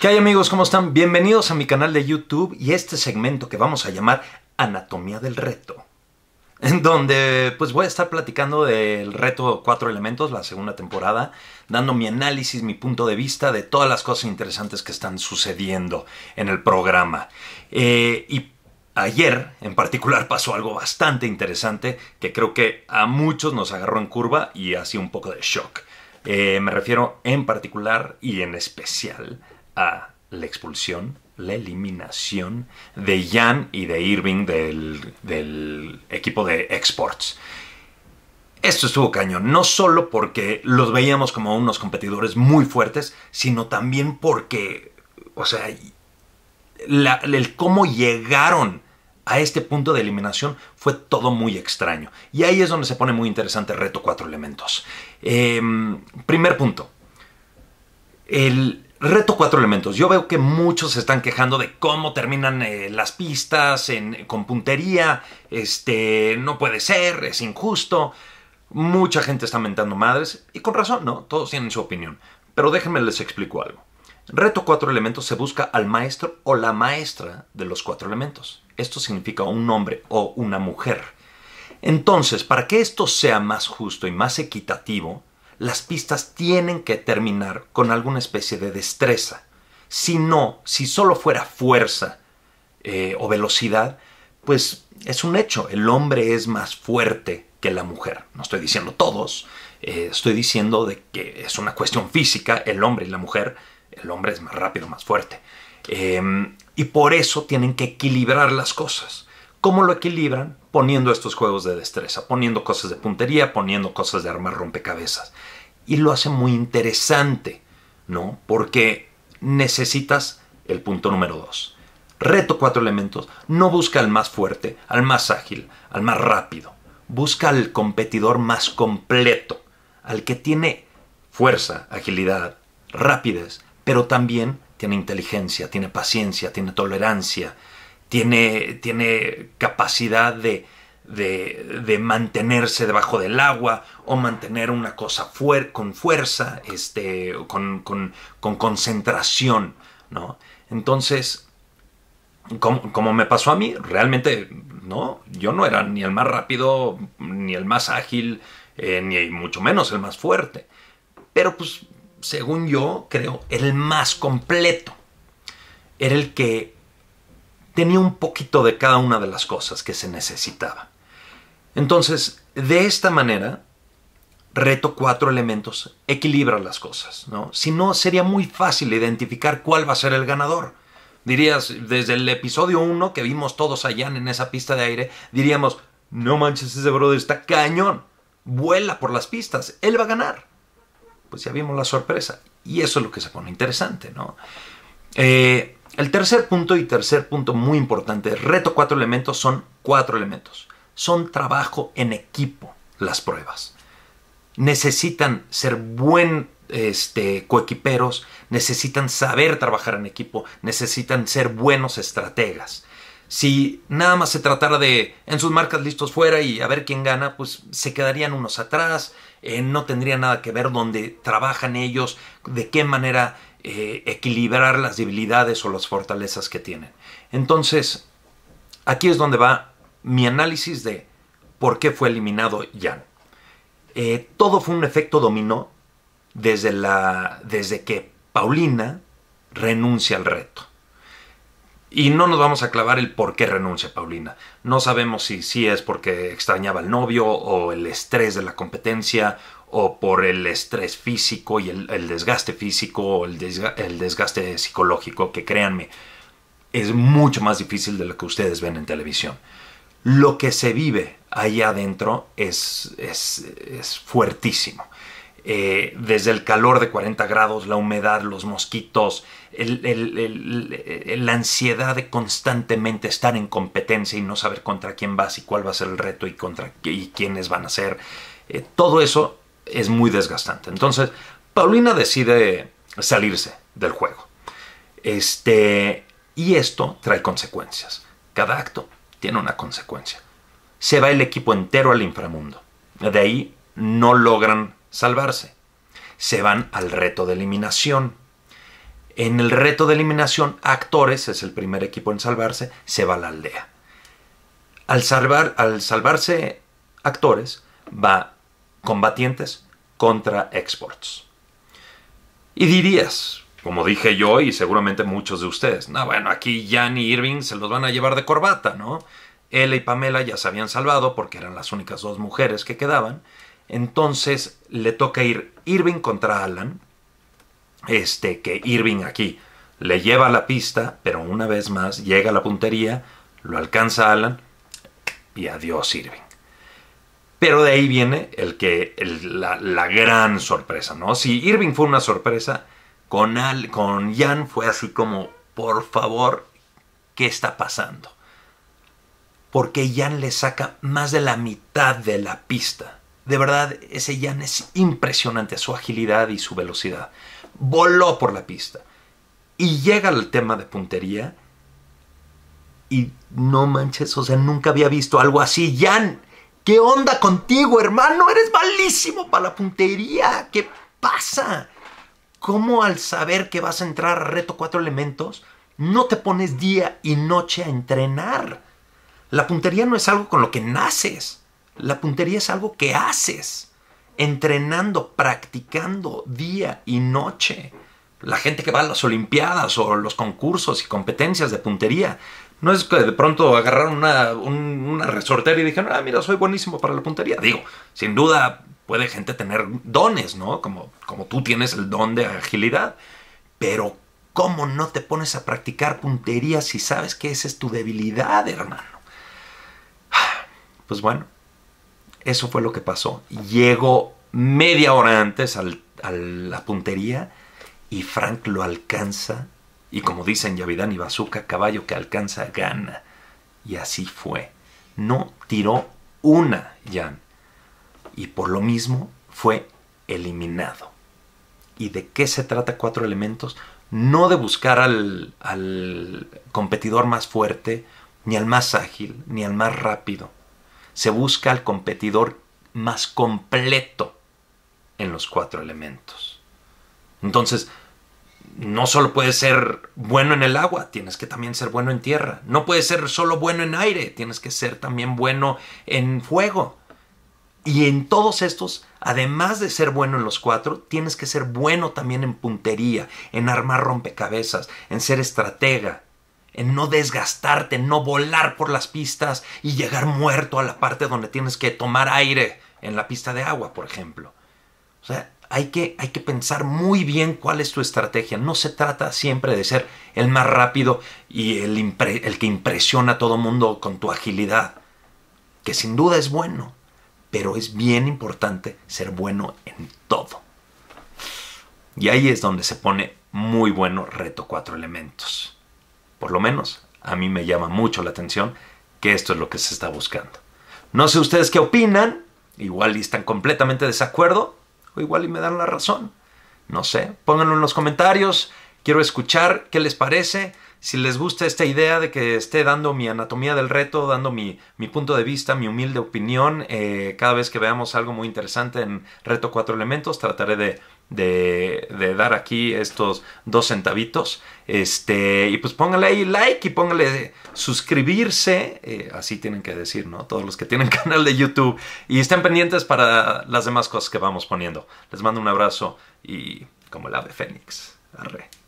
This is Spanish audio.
¿Qué hay amigos? ¿Cómo están? Bienvenidos a mi canal de YouTube y este segmento que vamos a llamar Anatomía del Reto. En donde pues voy a estar platicando del reto Cuatro Elementos, la segunda temporada, dando mi análisis, mi punto de vista de todas las cosas interesantes que están sucediendo en el programa. Eh, y ayer en particular pasó algo bastante interesante que creo que a muchos nos agarró en curva y así un poco de shock. Eh, me refiero en particular y en especial la expulsión, la eliminación de Jan y de Irving del, equipo de exports. Esto estuvo cañón, no solo porque los veíamos como unos competidores muy fuertes, sino también porque, o sea, el cómo llegaron a este punto de eliminación fue todo muy extraño. Y ahí es donde se pone muy interesante el reto cuatro elementos. Em, primer punto, el, Reto cuatro elementos. Yo veo que muchos se están quejando de cómo terminan eh, las pistas en, con puntería. Este, no puede ser, es injusto. Mucha gente está mentando madres. Y con razón, ¿no? Todos tienen su opinión. Pero déjenme les explico algo. Reto cuatro elementos se busca al maestro o la maestra de los cuatro elementos. Esto significa un hombre o una mujer. Entonces, para que esto sea más justo y más equitativo, las pistas tienen que terminar con alguna especie de destreza. Si no, si solo fuera fuerza eh, o velocidad, pues es un hecho, el hombre es más fuerte que la mujer. No estoy diciendo todos, eh, estoy diciendo de que es una cuestión física, el hombre y la mujer, el hombre es más rápido, más fuerte. Em, y por eso tienen que equilibrar las cosas. ¿Cómo lo equilibran? Poniendo estos juegos de destreza, poniendo cosas de puntería, poniendo cosas de armar rompecabezas. Y lo hace muy interesante, ¿no? Porque necesitas el punto número dos. Reto cuatro elementos, no busca al más fuerte, al más ágil, al más rápido. Busca al competidor más completo, al que tiene fuerza, agilidad, rapidez, pero también tiene inteligencia, tiene paciencia, tiene tolerancia, tiene, capacidad de, mantenerse debajo del agua o mantener una cosa con fuerza, este, con, concentración, ¿no? Entonces, como, me pasó a mí, realmente, no, yo no era ni el más rápido, ni el más ágil, eh, ni mucho menos el más fuerte, pero pues, según yo, creo, el más completo. Era el que tenía un poquito de cada una de las cosas que se necesitaba. Entonces, de esta manera, reto cuatro elementos, equilibra las cosas, ¿no? Si no, sería muy fácil identificar cuál va a ser el ganador. Dirías, desde el episodio 1 que vimos todos allá en esa pista de aire, diríamos, no manches, ese brother está cañón, vuela por las pistas, él va a ganar. Pues ya vimos la sorpresa. Y eso es lo que se pone interesante, ¿no? Eh, el tercer punto y tercer punto muy importante, reto cuatro elementos, son cuatro elementos. Son trabajo en equipo las pruebas. Necesitan ser buen este, coequiperos, necesitan saber trabajar en equipo, necesitan ser buenos estrategas. Si nada más se tratara de en sus marcas listos fuera y a ver quién gana, pues se quedarían unos atrás, eh, no tendría nada que ver dónde trabajan ellos, de qué manera eh, equilibrar las debilidades o las fortalezas que tienen. Entonces, aquí es donde va mi análisis de por qué fue eliminado Jan. Eh, todo fue un efecto dominó desde, la, desde que Paulina renuncia al reto. Y no nos vamos a clavar el por qué renuncia Paulina. No sabemos si, si es porque extrañaba al novio o el estrés de la competencia o por el estrés físico y el, desgaste físico o el, desgaste psicológico, que créanme, es mucho más difícil de lo que ustedes ven en televisión. Lo que se vive ahí adentro es, es, fuertísimo. Eh, desde el calor de 40 grados, la humedad, los mosquitos, la ansiedad de constantemente estar en competencia y no saber contra quién vas y cuál va a ser el reto y contra y quiénes van a ser. Eh, todo eso es muy desgastante. Entonces, Paulina decide salirse del juego. Este, y esto trae consecuencias. Cada acto tiene una consecuencia. Se va el equipo entero al inframundo. De ahí no logran salvarse. Se van al reto de eliminación. En el reto de eliminación, Actores es el primer equipo en salvarse, se va a la aldea. Al, salvar, al salvarse Actores, va combatientes contra exports. Y dirías, como dije yo y seguramente muchos de ustedes, no, bueno, aquí Jan y Irving se los van a llevar de corbata, ¿no? Ella y Pamela ya se habían salvado porque eran las únicas dos mujeres que quedaban. Entonces le toca ir Irving contra Alan. Este, que Irving aquí le lleva la pista, pero una vez más llega a la puntería, lo alcanza Alan y adiós Irving. Pero de ahí viene el que, la, gran sorpresa, ¿no? Si Irving fue una sorpresa, con, Al, con Jan fue así como, por favor, ¿qué está pasando? Porque Jan le saca más de la mitad de la pista. De verdad, ese Jan es impresionante, su agilidad y su velocidad. Voló por la pista. Y llega al tema de puntería. Y no manches, o sea, nunca había visto algo así. Jan, ¿Qué onda contigo, hermano? Eres malísimo para la puntería. ¿Qué pasa? ¿Cómo al saber que vas a entrar a reto cuatro elementos, no te pones día y noche a entrenar? La puntería no es algo con lo que naces. La puntería es algo que haces. Entrenando, practicando día y noche. La gente que va a las Olimpiadas o los concursos y competencias de puntería no es que de pronto agarraron una, resortera y dijeron, ah, mira, soy buenísimo para la puntería. Digo, sin duda puede gente tener dones, ¿no? Como, como tú tienes el don de agilidad. Pero, ¿cómo no te pones a practicar puntería si sabes que esa es tu debilidad, hermano? Pues bueno, eso fue lo que pasó. Llegó media hora antes a la puntería y Frank lo alcanza y como dicen Yavidán y Bazooka, caballo que alcanza gana. Y así fue. No tiró una Jan. Y por lo mismo fue eliminado. ¿Y de qué se trata cuatro elementos? No de buscar al, al competidor más fuerte, ni al más ágil, ni al más rápido. Se busca al competidor más completo en los cuatro elementos. Entonces, no solo puedes ser bueno en el agua, tienes que también ser bueno en tierra. No puedes ser solo bueno en aire, tienes que ser también bueno en fuego. Y en todos estos, además de ser bueno en los cuatro, tienes que ser bueno también en puntería, en armar rompecabezas, en ser estratega, en no desgastarte, en no volar por las pistas y llegar muerto a la parte donde tienes que tomar aire en la pista de agua, por ejemplo. O sea, hay que, hay que pensar muy bien cuál es tu estrategia. No se trata siempre de ser el más rápido y el, que impresiona a todo mundo con tu agilidad, que sin duda es bueno, pero es bien importante ser bueno en todo. Y ahí es donde se pone muy bueno reto cuatro elementos. Por lo menos a mí me llama mucho la atención que esto es lo que se está buscando. No sé ustedes qué opinan, igual están completamente de desacuerdo, o igual y me dan la razón. No sé, pónganlo en los comentarios. Quiero escuchar qué les parece. Si les gusta esta idea de que esté dando mi anatomía del reto, dando mi, mi punto de vista, mi humilde opinión, eh, cada vez que veamos algo muy interesante en Reto Cuatro Elementos, trataré de de, dar aquí estos dos centavitos. Este, y pues póngale ahí like y póngale suscribirse. Eh, así tienen que decir, ¿no? Todos los que tienen canal de YouTube. Y estén pendientes para las demás cosas que vamos poniendo. Les mando un abrazo y como el ave fénix. Arre.